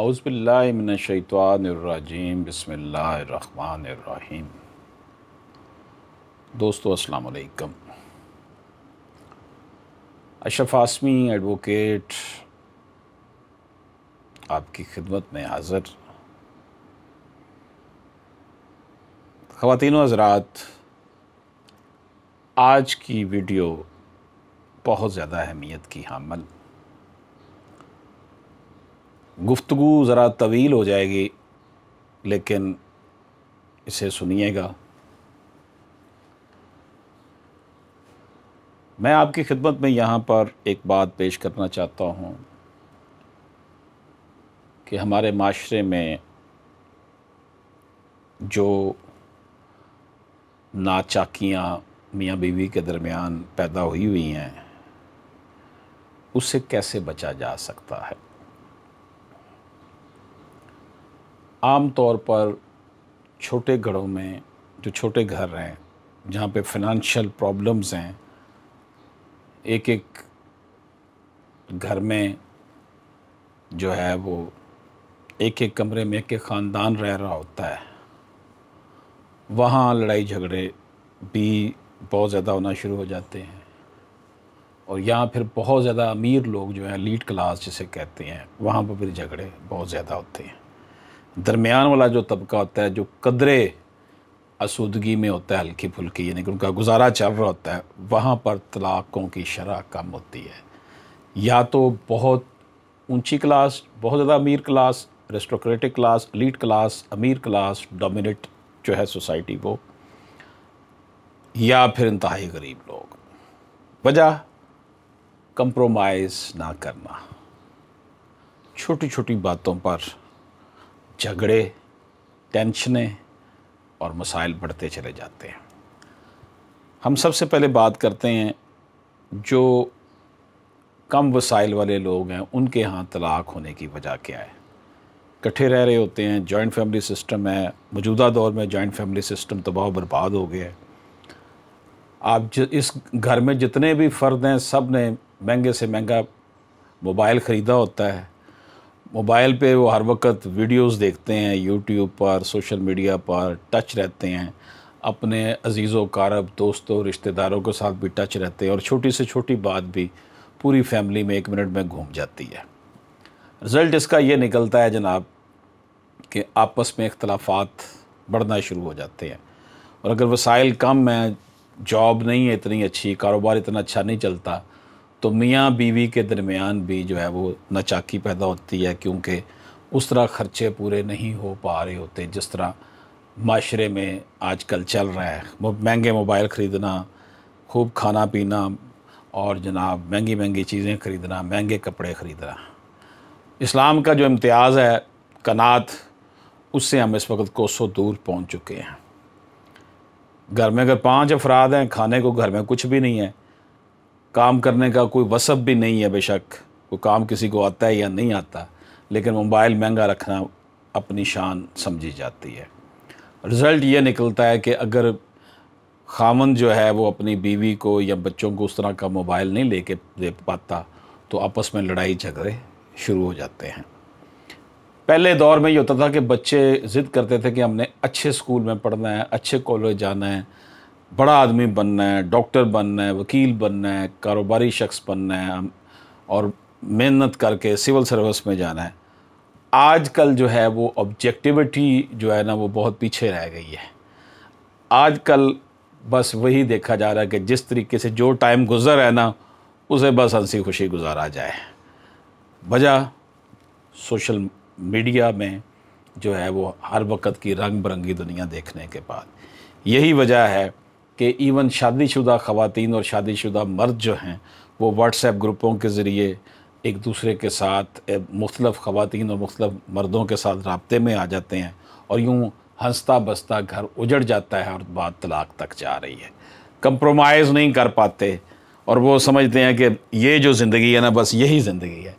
अउज़बिल्लिमिनशैतवानरजीम बसमीम दोस्तों अस्सलाम वालेकुम अशरफ आसमी एडवोकेट आपकी खिदमत में हाजिर खातिन हजरात आज की वीडियो बहुत ज़्यादा अहमियत की हामल गुफ्तु ज़रा तवील हो जाएगी लेकिन इसे सुनिएगा मैं आपकी खिदमत में यहाँ पर एक बात पेश करना चाहता हूँ कि हमारे माशरे में जो नाचाकियाँ मियाँ बीवी के दरमियान पैदा हुई हुई हैं उसे कैसे बचा जा सकता है आम तौर पर छोटे घरों में जो छोटे घर हैं जहाँ पे फिनंशियल प्रॉब्लम्स हैं एक एक घर में जो है वो एक एक कमरे में एक एक ख़ानदान रह रहा होता है वहाँ लड़ाई झगड़े भी बहुत ज़्यादा होना शुरू हो जाते हैं और यहाँ फिर बहुत ज़्यादा अमीर लोग जो हैं लीड क्लास जिसे कहते हैं वहाँ पर फिर झगड़े बहुत ज़्यादा होते हैं दरमियान वाला जो तबका होता है जो कदरे आसूदगी में होता है हल्की फुल्की यानी कि उनका गुजारा चल रहा होता है वहाँ पर तलाक़ों की शरह कम होती है या तो बहुत ऊंची क्लास बहुत ज़्यादा अमीर class aristocratic class elite class अमीर क्लास डोमिनेट जो है सोसाइटी वो या फिर इंतहाई गरीब लोग वजह कंप्रोमाइज़ ना करना छोटी छोटी बातों पर झगड़े टेंशनें और मसाइल बढ़ते चले जाते हैं हम सबसे पहले बात करते हैं जो कम वसाइल वाले लोग हैं उनके यहाँ तलाक होने की वजह क्या है इकट्ठे रह रहे होते हैं जॉइंट फैमिली सिस्टम है मौजूदा दौर में जॉइंट फैमिली सिस्टम तबाह बर्बाद हो गया है आप ज, इस घर में जितने भी फ़र्द हैं सब ने महंगे से महंगा मोबाइल ख़रीदा होता है मोबाइल पे वो हर वक्त वीडियोस देखते हैं यूट्यूब पर सोशल मीडिया पर टच रहते हैं अपने अजीज़ों कारब दोस्तों रिश्तेदारों के साथ भी टच रहते हैं और छोटी से छोटी बात भी पूरी फैमिली में एक मिनट में घूम जाती है रिज़ल्ट इसका ये निकलता है जनाब कि आपस में अख्तलाफात बढ़ना शुरू हो जाते हैं और अगर वसाइल कम हैं जॉब नहीं है इतनी अच्छी कारोबार इतना अच्छा नहीं चलता तो मियाँ बीवी के दरमियान भी जो है वो नचाकी पैदा होती है क्योंकि उस तरह ख़र्चे पूरे नहीं हो पा रहे होते जिस तरह माशरे में आजकल चल रहा है महंगे मोबाइल ख़रीदना खूब खाना पीना और जनाब महंगी महंगी चीज़ें ख़रीदना महंगे कपड़े ख़रीदना इस्लाम का जो इम्तियाज़ है कनात उससे हम इस वक्त कोसों दूर पहुंच चुके हैं घर में अगर पांच अफराद हैं खाने को घर में कुछ भी नहीं है काम करने का कोई वसब भी नहीं है बेशक वो काम किसी को आता है या नहीं आता लेकिन मोबाइल महंगा रखना अपनी शान समझी जाती है रिज़ल्ट ये निकलता है कि अगर खामन जो है वो अपनी बीवी को या बच्चों को उस तरह का मोबाइल नहीं लेके दे पाता तो आपस में लड़ाई झगड़े शुरू हो जाते हैं पहले दौर में ये होता था कि बच्चे ज़िद करते थे कि हमने अच्छे स्कूल में पढ़ना है अच्छे कॉलेज जाना है बड़ा आदमी बनना है डॉक्टर बनना है वकील बनना है कारोबारी शख्स बनना है और मेहनत करके सिविल सर्विस में जाना है आजकल जो है वो ऑब्जेक्टिविटी जो है ना वो बहुत पीछे रह गई है आजकल बस वही देखा जा रहा है कि जिस तरीके से जो टाइम गुजर है ना उसे बस हंसी खुशी गुजारा जाए वजह सोशल मीडिया में जो है वो हर वक्त की रंग बिरंगी दुनिया देखने के बाद यही वजह है कि इवन शादीशुदा ख़वातीन और शादीशुदा मर्द जो हैं वो व्हाट्सएप ग्रुपों के ज़रिए एक दूसरे के साथ मुख्तलफ़ ख़वातीन और मुख्तलफ़ मर्दों के साथ रबते में आ जाते हैं और यूँ हंसता बसता घर उजड़ जाता है और बात तलाक तक जा रही है कंप्रोमाइज़ नहीं कर पाते और वो समझते हैं कि ये जो ज़िंदगी है ना बस यही ज़िंदगी है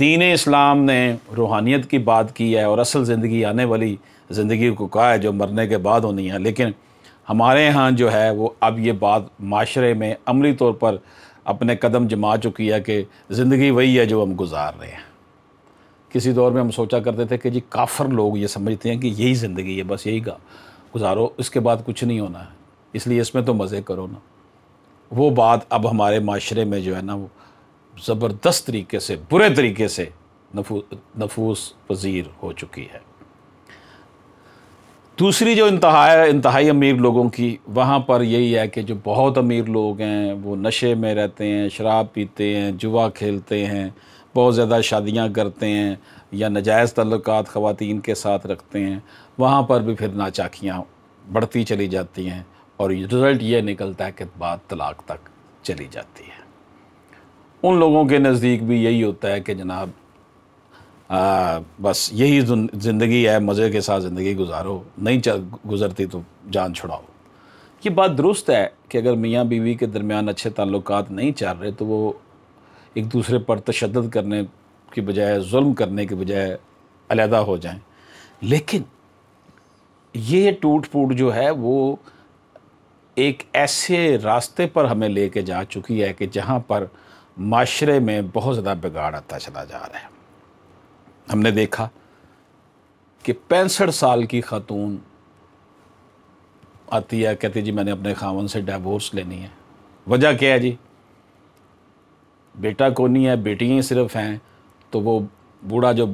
दीन इस्लाम ने रूहानियत की बात की है और असल ज़िंदगी आने वाली ज़िंदगी को कहा है जो मरने के बाद होनी है लेकिन हमारे यहाँ जो है वो अब ये बात माशरे में अमली तौर पर अपने कदम जमा चुकी है कि ज़िंदगी वही है जो हम गुजार रहे हैं किसी दौर में हम सोचा करते थे कि जी काफ़र लोग ये समझते हैं कि यही ज़िंदगी है बस यही का गुजारो इसके बाद कुछ नहीं होना है इसलिए इसमें तो मज़े करो ना वो बात अब हमारे माशरे में जो है ना वो ज़बरदस्त तरीके से बुरे तरीके से नफू नफूस पजीर हो चुकी है दूसरी जो इंतहा इंतहाई अमीर लोगों की वहाँ पर यही है कि जो बहुत अमीर लोग हैं वो नशे में रहते हैं शराब पीते हैं जुआ खेलते हैं बहुत ज़्यादा शादियाँ करते हैं या नजायज़ तल्लक ख़वान के साथ रखते हैं वहाँ पर भी फिर नाचाखियाँ बढ़ती चली जाती हैं और रिज़ल्ट ये निकलता है कि बात तलाक तक चली जाती है उन लोगों के नज़दीक भी यही होता है कि जनाब आ, बस यही ज़िंदगी है मज़े के साथ ज़िंदगी गुजारो नहीं गुजरती तो जान छुड़ाओ ये बात दुरुस्त है कि अगर मियाँ बीवी के दरमियान अच्छे ताल्लुक नहीं चल रहे तो वो एक दूसरे पर तशद करने की बजाय जुल्म करने के बजाय अलहदा हो जाएं लेकिन ये टूट फूट जो है वो एक ऐसे रास्ते पर हमें लेके जा चुकी है कि जहाँ पर माशरे में बहुत ज़्यादा बिगाड़ आता चला जा रहा है हमने देखा कि पैंसठ साल की खातून आती है कहती जी मैंने अपने खावन से डाइवोर्स लेनी है वजह क्या है जी बेटा को नहीं है बेटियाँ ही सिर्फ हैं तो वो बूढ़ा जो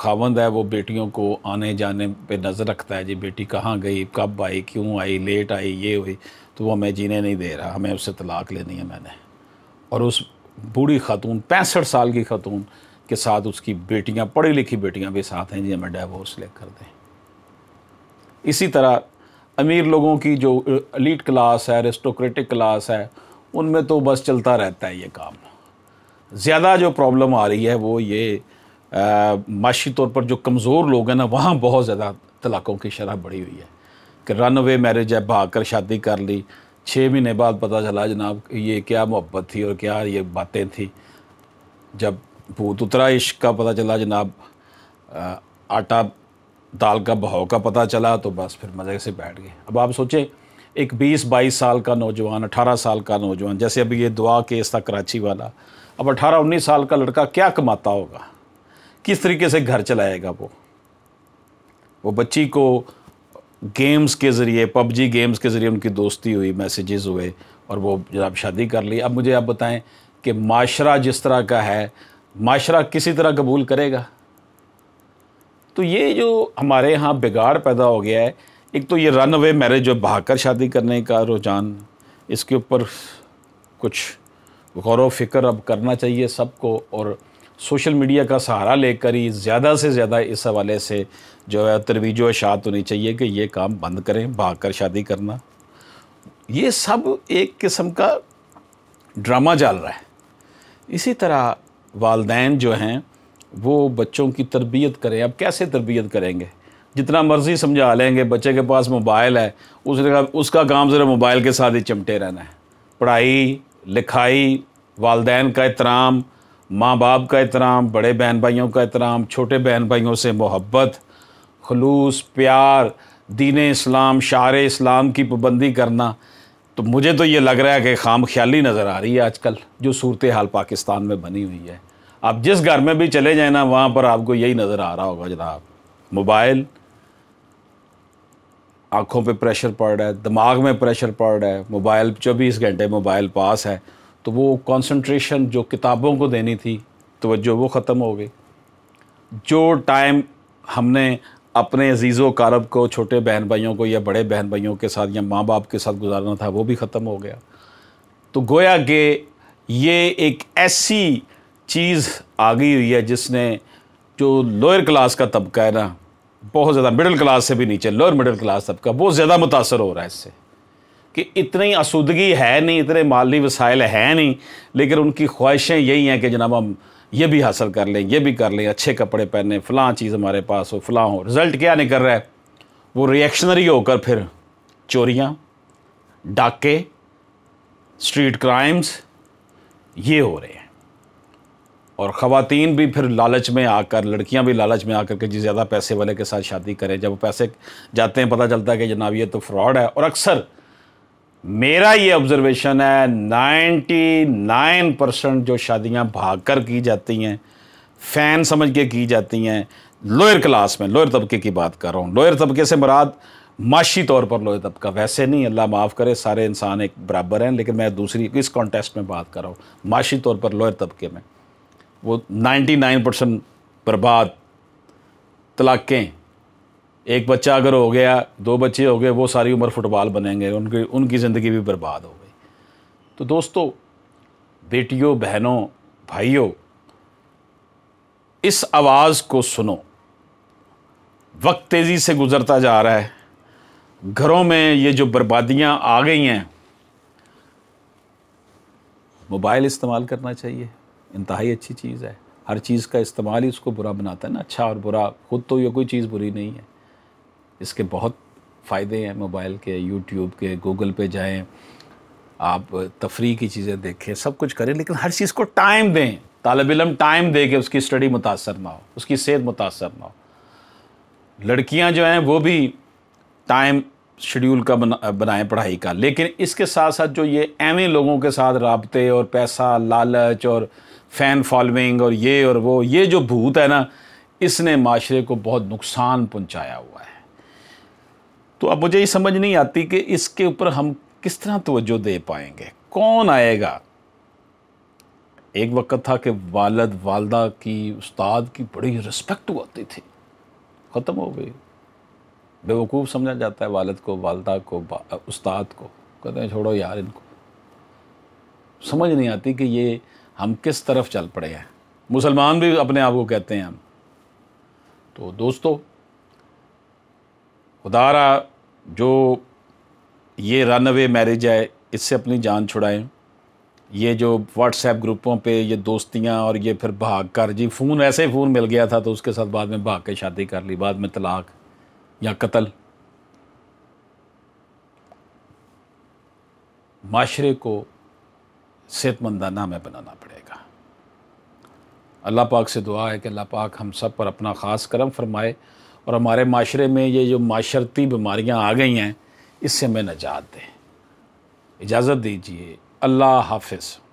खावंद है वो बेटियों को आने जाने पे नज़र रखता है जी बेटी कहाँ गई कब आई क्यों आई लेट आई ये हुई तो वो हमें जीने नहीं दे रहा हमें उससे तलाक लेनी है मैंने और उस बूढ़ी खातून पैंसठ साल की खातून के साथ उसकी बेटियां पढ़ी लिखी बेटियां भी साथ हैं जिन्हें डाइवोर्स ले कर दें इसी तरह अमीर लोगों की जो अलीट क्लास है एरिस्टोक्रेटिक क्लास है उनमें तो बस चलता रहता है ये काम ज़्यादा जो प्रॉब्लम आ रही है वो ये माशी तौर पर जो कमज़ोर लोग हैं ना वहाँ बहुत ज़्यादा तलाक़ों की शरह बढ़ी हुई है कि रन अवे मैरिज है भाग कर शादी कर ली छः महीने बाद पता चला जनाब ये क्या मोहब्बत थी और क्या ये बातें थी जब उतरा इश्क का पता चला जनाब आटा दाल का बहाव का पता चला तो बस फिर मज़े से बैठ गए अब आप सोचें एक 20-22 साल का नौजवान 18 साल का नौजवान जैसे अभी ये दुआ केस था कराची वाला अब 18-19 साल का लड़का क्या कमाता होगा किस तरीके से घर चलाएगा वो वो बच्ची को गेम्स के ज़रिए पबजी गेम्स के ज़रिए उनकी दोस्ती हुई मैसेजेस हुए और वो जनाब शादी कर ली अब मुझे आप बताएं कि माशरा जिस तरह का है माशरा किसी तरह कबूल करेगा तो ये जो हमारे यहाँ बिगाड़ पैदा हो गया है एक तो ये रन अवे मैरिज जो भागकर शादी करने का रुझान इसके ऊपर कुछ गौर फिक्र अब करना चाहिए सबको और सोशल मीडिया का सहारा लेकर ही ज़्यादा से ज़्यादा इस हवाले से जो है तरवीज अशात होनी चाहिए कि ये काम बंद करें भाग कर शादी करना ये सब एक किस्म का ड्रामा चल रहा है इसी तरह वालदेन जो हैं वो बच्चों की तरबियत करें अब कैसे तरबियत करेंगे जितना मर्ज़ी समझा लेंगे बच्चे के पास मोबाइल है उसका उसका काम ज़रा मोबाइल के साथ ही चमटे रहना है पढ़ाई लिखाई वालदेन का एहतराम माँ बाप का एहतराम बड़े बहन भाइयों का एहतराम छोटे बहन भाइयों से मोहब्बत खलूस प्यार दीन इस्लाम शार इस्लाम की पाबंदी करना तो मुझे तो ये लग रहा है कि खाम ख्याली नज़र आ रही है आजकल जो सूरत हाल पाकिस्तान में बनी हुई है आप जिस घर में भी चले जाए ना वहाँ पर आपको यही नज़र आ रहा होगा जनाब मोबाइल आँखों पे प्रेशर पड़ रहा है दिमाग में प्रेशर पड़ रहा है मोबाइल चौबीस घंटे मोबाइल पास है तो वो कंसंट्रेशन जो किताबों को देनी थी तोज्जो वो ख़त्म हो गई जो टाइम हमने अपने अजीज़ो कारब को छोटे बहन भाइयों को या बड़े बहन भाइयों के साथ या माँ बाप के साथ गुजारना था वो भी ख़त्म हो गया तो गोया कि ये एक ऐसी चीज़ आ गई हुई है जिसने जो लोअर क्लास का तबका है ना बहुत ज़्यादा मिडिल क्लास से भी नीचे लोअर मिडिल क्लास तबका बहुत ज़्यादा मुतासर हो रहा है इससे कि इतनी आसूदगी है नहीं इतने माली वसाइल हैं नहीं लेकिन उनकी ख्वाहिशें यही हैं कि जनाब हम ये भी हासिल कर लें ये भी कर लें अच्छे कपड़े पहने फ़लाँ चीज़ हमारे पास हो फ़लाँ हो रिज़ल्ट क्या नहीं कर रहा है वो रिएक्शनरी होकर फिर चोरियाँ डाके स्ट्रीट क्राइम्स ये हो रहे हैं और ख़वान भी फिर लालच में आकर लड़कियां भी लालच में आकर के जी ज़्यादा पैसे वाले के साथ शादी करें जब पैसे जाते हैं पता चलता है कि जनाब ये तो फ्रॉड है और अक्सर मेरा ये ऑब्ज़रवेशन है 99 परसेंट जो शादियां भाग कर की जाती हैं फ़ैन समझ के की जाती हैं लोअर क्लास में लोअर तबके की बात कर रहा हूँ लोअर तबके से मराद माशी तौर पर लोहे तबका वैसे नहीं अल्लाह माफ़ करे सारे इंसान एक बराबर हैं लेकिन मैं दूसरी इस कॉन्टेस्ट में बात कर रहा हूँ माशी तौर पर लोअर तबके में वो 99 परसेंट बर्बाद तलाक़ें एक बच्चा अगर हो गया दो बच्चे हो गए वो सारी उम्र फुटबॉल बनेंगे उनकी उनकी ज़िंदगी भी बर्बाद हो गई तो दोस्तों बेटियों बहनों भाइयों इस आवाज़ को सुनो वक्त तेज़ी से गुज़रता जा रहा है घरों में ये जो बर्बादियाँ आ गई हैं मोबाइल इस्तेमाल करना चाहिए इंतहाई अच्छी चीज़ है हर चीज़ का इस्तेमाल ही उसको बुरा बनाता है ना अच्छा और बुरा ख़ुद तो ये कोई चीज़ बुरी नहीं है इसके बहुत फ़ायदे हैं मोबाइल के यूट्यूब के गूगल पे जाएं आप तफरी की चीज़ें देखें सब कुछ करें लेकिन हर चीज़ को टाइम दें तालब इलम टाइम दे के उसकी स्टडी मुतासर ना हो उसकी सेहत मुतासर ना हो लड़कियाँ जो हैं वो भी टाइम शेड्यूल का बना बनाएं पढ़ाई का लेकिन इसके साथ साथ जो ये एवें लोगों के साथ रबते और पैसा लालच और फ़ैन फॉलोइंग और ये और वो ये जो भूत है ना इसने माशरे को बहुत नुकसान पहुंचाया हुआ है तो अब मुझे ये समझ नहीं आती कि इसके ऊपर हम किस तरह तोज्जो दे पाएंगे कौन आएगा एक वक्त था कि वालद वालदा की उस्ताद की बड़ी रिस्पेक्ट होती थी ख़त्म हो गई बेवकूफ़ समझा जाता है वालद को वालदा को उस्ताद को कहते हैं छोड़ो यार इनको समझ नहीं आती कि ये हम किस तरफ चल पड़े हैं मुसलमान भी अपने आप को कहते हैं हम तो दोस्तों खुदारा जो ये रन अवे मैरिज है इससे अपनी जान छुड़ाएं ये जो व्हाट्सएप ग्रुपों पे ये दोस्तियाँ और ये फिर भाग कर जी फ़ोन ऐसे फ़ोन मिल गया था तो उसके साथ बाद में भाग के शादी कर ली बाद में तलाक या कत्ल माशरे को सेहतमंदाना में बनाना पड़ेगा अल्लाह पाक से दुआ है कि अल्लाह पाक हम सब पर अपना ख़ास करम फरमाए और हमारे माशरे में ये जो माशरती बीमारियाँ आ गई हैं इससे हमें नजात दें इजाज़त दीजिए अल्लाह हाफिज़